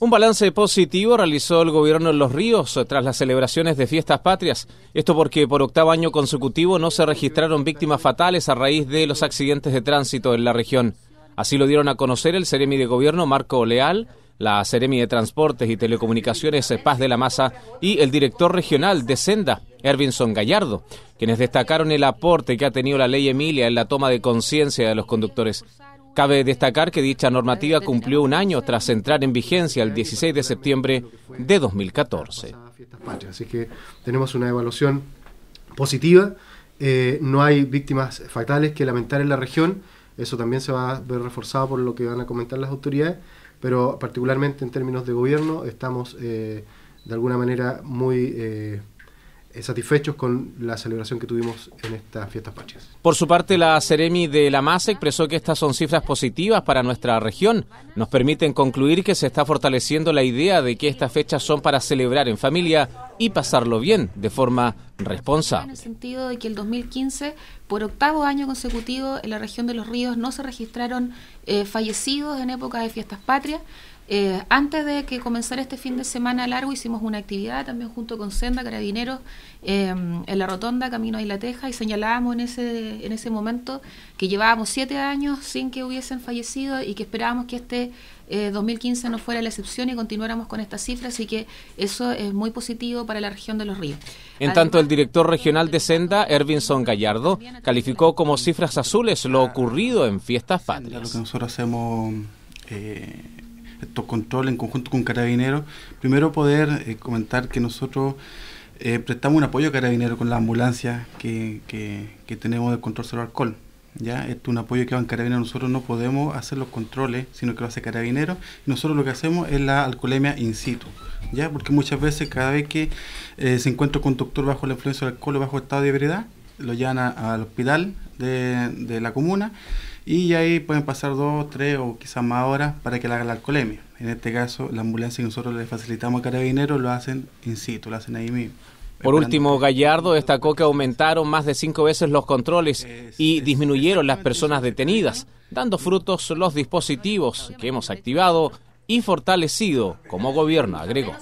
Un balance positivo realizó el gobierno en Los Ríos eh, tras las celebraciones de fiestas patrias. Esto porque por octavo año consecutivo no se registraron víctimas fatales a raíz de los accidentes de tránsito en la región. Así lo dieron a conocer el Ceremi de Gobierno Marco Leal, la Ceremi de Transportes y Telecomunicaciones eh, Paz de la Masa y el director regional de Senda, Ervinson Gallardo, quienes destacaron el aporte que ha tenido la ley Emilia en la toma de conciencia de los conductores. Cabe destacar que dicha normativa este cumplió un año tras entrar en vigencia el 16 de septiembre de 2014. Así que tenemos una evaluación positiva, eh, no hay víctimas fatales que lamentar en la región, eso también se va a ver reforzado por lo que van a comentar las autoridades, pero particularmente en términos de gobierno estamos eh, de alguna manera muy... Eh, satisfechos con la celebración que tuvimos en estas fiestas patrias. Por su parte, la Ceremi de la MASA expresó que estas son cifras positivas para nuestra región. Nos permiten concluir que se está fortaleciendo la idea de que estas fechas son para celebrar en familia y pasarlo bien de forma responsable. En el sentido de que el 2015, por octavo año consecutivo, en la región de los ríos no se registraron eh, fallecidos en época de fiestas patrias. Eh, antes de que comenzara este fin de semana largo hicimos una actividad también junto con Senda Carabineros em, en la rotonda Camino a Isla Teja y señalábamos en ese, en ese momento que llevábamos siete años sin que hubiesen fallecido y que esperábamos que este 2015 eh, no fuera la excepción y continuáramos con estas cifras así que eso es muy positivo para la región de los ríos. En tanto, el director regional de Senda, Ervinson Gallardo, calificó como cifras azules lo ah, ocurrido en fiestas patrias. Lo que nosotros hacemos eh, estos controles en conjunto con Carabineros. Primero poder eh, comentar que nosotros eh, prestamos un apoyo a Carabineros con la ambulancia que, tenemos de control sobre alcohol. ¿ya? es un apoyo que va en Carabineros. Nosotros no podemos hacer los controles, sino que lo hace Carabineros. Nosotros lo que hacemos es la alcoholemia in situ. ¿Ya? Porque muchas veces cada vez que eh, se encuentra con un doctor bajo la influencia del alcohol o bajo estado de ebriedad, lo llevan al hospital de, de, la comuna y ahí pueden pasar dos, tres o quizás más horas para que le haga la alcoholemia. En este caso, la ambulancia que nosotros le facilitamos a Carabineros lo hacen in situ, lo hacen ahí mismo. Por último, Gallardo destacó que aumentaron más de cinco veces los controles eh, y disminuyeron las personas detenidas, dando frutos los dispositivos que hemos activado y fortalecido como gobierno, agregó.